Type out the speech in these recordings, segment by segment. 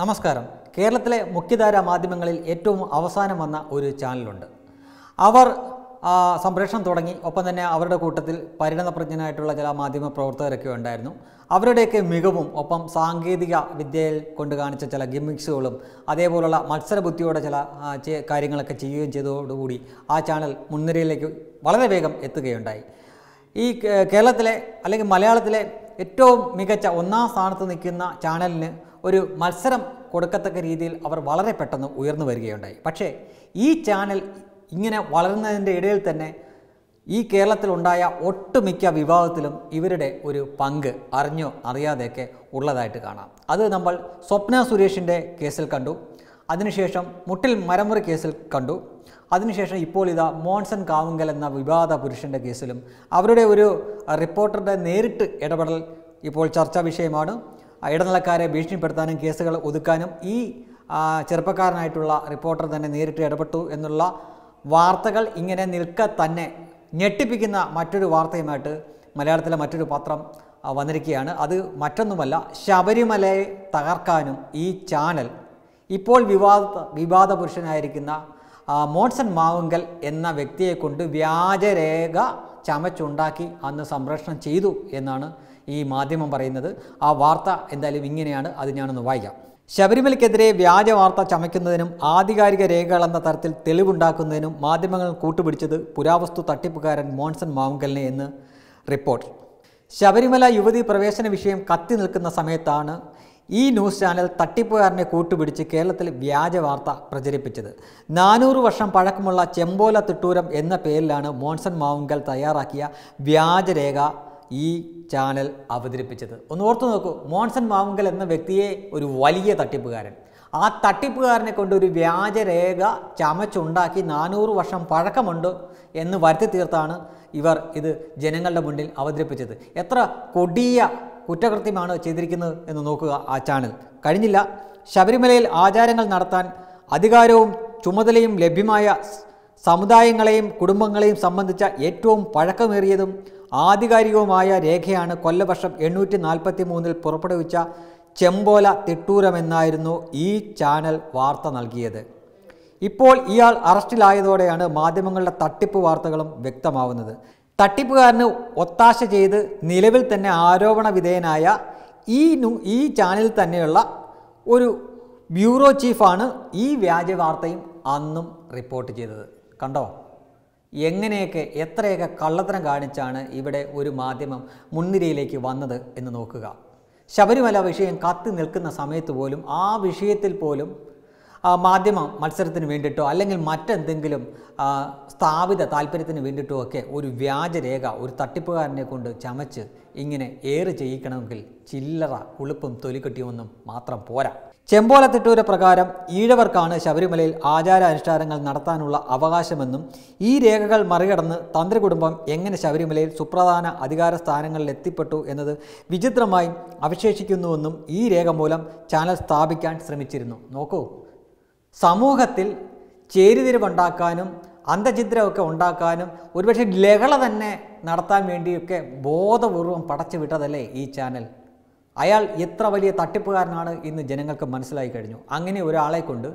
നമസ്കാരം കേരളത്തിലെ മുഖ്യധാര മാധ്യമങ്ങളിൽ ഏറ്റവും അവസാനം വന്ന ഒരു ചാനലുണ്ട് അവർ സംപ്രേഷണം തുടങ്ങി ഒപ്പം തന്നെ അവരുടെ കൂട്ടത്തിൽ പരിണതപ്രജ്ഞനായിട്ടുള്ള ചില മാധ്യമ പ്രവർത്തകരൊക്കെ ഉണ്ടായിരുന്നു അവരുടെയൊക്കെ മികവും ഒപ്പം സാങ്കേതിക വിദ്യയിൽ കൊണ്ട് കാണിച്ച ചില ഗിമ്മിക്സുകളും അതേപോലുള്ള മത്സരബുദ്ധിയോടെ ചില കാര്യങ്ങളൊക്കെ ചെയ്യുകയും ചെയ്തതോടുകൂടി ആ ചാനൽ മുൻനിരയിലേക്ക് വളരെ വേഗം എത്തുകയുണ്ടായി ഈ കേരളത്തിലെ അല്ലെങ്കിൽ മലയാളത്തിലെ ഏറ്റവും മികച്ച ഒന്നാം സ്ഥാനത്ത് നിൽക്കുന്ന ചാനലിന് ഒരു മത്സരം കൊടുക്കത്തക്ക രീതിയിൽ അവർ വളരെ പെട്ടെന്ന് ഉയർന്നു വരികയുണ്ടായി പക്ഷേ ഈ ചാനൽ ഇങ്ങനെ വളരുന്നതിൻ്റെ ഇടയിൽ തന്നെ ഈ കേരളത്തിലുണ്ടായ ഒട്ടുമിക്ക വിഭാഗത്തിലും ഇവരുടെ ഒരു പങ്ക് അറിഞ്ഞോ അറിയാതെയൊക്കെ ഉള്ളതായിട്ട് കാണാം അത് നമ്മൾ സ്വപ്ന സുരേഷിൻ്റെ കേസിൽ കണ്ടു അതിനുശേഷം മുട്ടിൽ മരമുറി കേസിൽ കണ്ടു അതിനുശേഷം ഇപ്പോൾ ഇതാ മോൺസൺ കാവുങ്കൽ എന്ന വിവാദ പുരുഷൻ്റെ കേസിലും അവരുടെ ഒരു റിപ്പോർട്ടറുടെ നേരിട്ട് ഇടപെടൽ ഇപ്പോൾ ചർച്ചാ വിഷയമാണ് ഇടനിലക്കാരെ ഭീഷണിപ്പെടുത്താനും കേസുകൾ ഒതുക്കാനും ഈ ചെറുപ്പക്കാരനായിട്ടുള്ള റിപ്പോർട്ടർ തന്നെ നേരിട്ട് ഇടപെട്ടു എന്നുള്ള വാർത്തകൾ ഇങ്ങനെ നിൽക്ക തന്നെ ഞെട്ടിപ്പിക്കുന്ന മറ്റൊരു വാർത്തയുമായിട്ട് മലയാളത്തിലെ മറ്റൊരു പത്രം വന്നിരിക്കുകയാണ് അത് മറ്റൊന്നുമല്ല ശബരിമലയെ തകർക്കാനും ഈ ചാനൽ ഇപ്പോൾ വിവാദ വിവാദ പുരുഷനായിരിക്കുന്ന മോൺസൺ മാവുങ്കൽ എന്ന വ്യക്തിയെ കൊണ്ട് വ്യാജരേഖ ചമച്ചുണ്ടാക്കി അന്ന് സംപ്രേഷണം ചെയ്തു എന്നാണ് ഈ മാധ്യമം പറയുന്നത് ആ വാർത്ത എന്തായാലും ഇങ്ങനെയാണ് അത് ഞാനൊന്ന് വായിക്കാം ശബരിമലയ്ക്കെതിരെ വ്യാജ വാർത്ത ചമയ്ക്കുന്നതിനും ആധികാരിക എന്ന തരത്തിൽ തെളിവുണ്ടാക്കുന്നതിനും മാധ്യമങ്ങൾ കൂട്ടുപിടിച്ചത് പുരാവസ്തു തട്ടിപ്പുകാരൻ മോൺസൺ മാവുങ്കലിനെ എന്ന് റിപ്പോർട്ട് ശബരിമല യുവതി പ്രവേശന വിഷയം കത്തി നിൽക്കുന്ന സമയത്താണ് ഈ ന്യൂസ് ചാനൽ തട്ടിപ്പുകാരനെ കൂട്ടുപിടിച്ച് കേരളത്തിൽ വ്യാജ വാർത്ത പ്രചരിപ്പിച്ചത് നാനൂറ് വർഷം പഴക്കമുള്ള ചെമ്പോല തിട്ടൂരം എന്ന പേരിലാണ് മോൺസൺ മാവുങ്കൽ തയ്യാറാക്കിയ വ്യാജരേഖ ഈ ചാനൽ അവതരിപ്പിച്ചത് ഒന്ന് ഓർത്തു നോക്കൂ മോൺസൺ മാവുങ്കൽ എന്ന വ്യക്തിയെ ഒരു വലിയ തട്ടിപ്പുകാരൻ ആ തട്ടിപ്പുകാരനെ കൊണ്ട് ഒരു വ്യാജരേഖ ചമച്ചുണ്ടാക്കി നാനൂറ് വർഷം പഴക്കമുണ്ട് എന്ന് വരുത്തി തീർത്താണ് ഇവർ ഇത് ജനങ്ങളുടെ മുന്നിൽ അവതരിപ്പിച്ചത് എത്ര കൊടിയ കുറ്റകൃത്യമാണ് ചെയ്തിരിക്കുന്നത് എന്ന് നോക്കുക ആ ചാനൽ കഴിഞ്ഞില്ല ശബരിമലയിൽ ആചാരങ്ങൾ നടത്താൻ അധികാരവും ചുമതലയും ലഭ്യമായ സമുദായങ്ങളെയും കുടുംബങ്ങളെയും സംബന്ധിച്ച ഏറ്റവും പഴക്കമേറിയതും ആധികാരികവുമായ രേഖയാണ് കൊല്ലവർഷം എണ്ണൂറ്റി നാൽപ്പത്തി മൂന്നിൽ പുറപ്പെടുവിച്ച ചെമ്പോല തിട്ടൂരമെന്നായിരുന്നു ഈ ചാനൽ വാർത്ത നൽകിയത് ഇപ്പോൾ ഇയാൾ അറസ്റ്റിലായതോടെയാണ് മാധ്യമങ്ങളുടെ തട്ടിപ്പ് വാർത്തകളും വ്യക്തമാവുന്നത് തട്ടിപ്പുകാരന് ഒത്താശ ചെയ്ത് നിലവിൽ തന്നെ ആരോപണ വിധേയനായ ഈ ഈ ചാനലിൽ തന്നെയുള്ള ഒരു ബ്യൂറോ ചീഫാണ് ഈ വ്യാജ വാർത്തയും അന്നും റിപ്പോർട്ട് ചെയ്തത് കണ്ടോ എങ്ങനെയൊക്കെ എത്രയൊക്കെ കള്ളത്തരം കാണിച്ചാണ് ഇവിടെ ഒരു മാധ്യമം മുൻനിരയിലേക്ക് വന്നത് എന്ന് നോക്കുക ശബരിമല വിഷയം കത്തി നിൽക്കുന്ന സമയത്ത് പോലും ആ വിഷയത്തിൽ പോലും മാധ്യമ മത്സരത്തിന് വേണ്ടിയിട്ടോ അല്ലെങ്കിൽ മറ്റെന്തെങ്കിലും സ്ഥാപിത താല്പര്യത്തിന് വേണ്ടിയിട്ടോ ഒക്കെ ഒരു വ്യാജരേഖ ഒരു തട്ടിപ്പുകാരനെ കൊണ്ട് ചമച്ച് ഇങ്ങനെ ഏറ് ചെയ്യിക്കണമെങ്കിൽ ചില്ലറ കുളിപ്പും തൊലിക്കെട്ടിയൊന്നും മാത്രം പോരാ ചെമ്പോലത്തിട്ടൂര പ്രകാരം ഈഴവർക്കാണ് ശബരിമലയിൽ അനുഷ്ഠാനങ്ങൾ നടത്താനുള്ള അവകാശമെന്നും ഈ രേഖകൾ മറികടന്ന് തന്ത്രി കുടുംബം എങ്ങനെ ശബരിമലയിൽ സുപ്രധാന അധികാര സ്ഥാനങ്ങളിൽ എത്തിപ്പെട്ടു എന്നത് വിചിത്രമായി അവശേഷിക്കുന്നുവെന്നും ഈ രേഖ മൂലം ചാനൽ സ്ഥാപിക്കാൻ ശ്രമിച്ചിരുന്നു നോക്കൂ സമൂഹത്തിൽ ചേരിതിരിവുണ്ടാക്കാനും അന്ധചിദ്രമൊക്കെ ഉണ്ടാക്കാനും ഒരുപക്ഷെ ലഹള തന്നെ നടത്താൻ വേണ്ടിയൊക്കെ ബോധപൂർവം പടച്ചു വിട്ടതല്ലേ ഈ ചാനൽ അയാൾ എത്ര വലിയ തട്ടിപ്പുകാരനാണ് ഇന്ന് ജനങ്ങൾക്ക് മനസ്സിലായി കഴിഞ്ഞു അങ്ങനെ ഒരാളെ കൊണ്ട്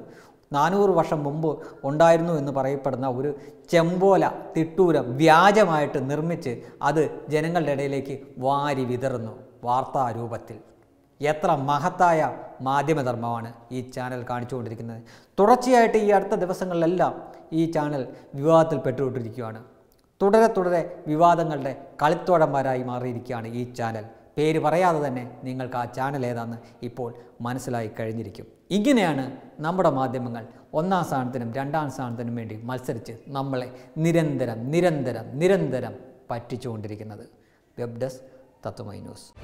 നാനൂറ് വർഷം മുമ്പ് ഉണ്ടായിരുന്നു എന്ന് പറയപ്പെടുന്ന ഒരു ചെമ്പോല തിട്ടൂരം വ്യാജമായിട്ട് നിർമ്മിച്ച് അത് ജനങ്ങളുടെ ഇടയിലേക്ക് വാരി വിതറുന്നു വാർത്താരൂപത്തിൽ എത്ര മഹത്തായ മാധ്യമധർമ്മമാണ് ഈ ചാനൽ കാണിച്ചുകൊണ്ടിരിക്കുന്നത് തുടർച്ചയായിട്ട് ഈ അടുത്ത ദിവസങ്ങളിലെല്ലാം ഈ ചാനൽ വിവാദത്തിൽ പെട്ടുകൊണ്ടിരിക്കുകയാണ് തുടരെ തുടരെ വിവാദങ്ങളുടെ കളിത്തോടന്മാരായി മാറിയിരിക്കുകയാണ് ഈ ചാനൽ പേര് പറയാതെ തന്നെ നിങ്ങൾക്ക് ആ ചാനൽ ഏതാണെന്ന് ഇപ്പോൾ മനസ്സിലായി കഴിഞ്ഞിരിക്കും ഇങ്ങനെയാണ് നമ്മുടെ മാധ്യമങ്ങൾ ഒന്നാം സ്ഥാനത്തിനും രണ്ടാം സ്ഥാനത്തിനും വേണ്ടി മത്സരിച്ച് നമ്മളെ നിരന്തരം നിരന്തരം നിരന്തരം പറ്റിച്ചുകൊണ്ടിരിക്കുന്നത് വെബ് ഡെസ്ക് തത്വമൈ ന്യൂസ്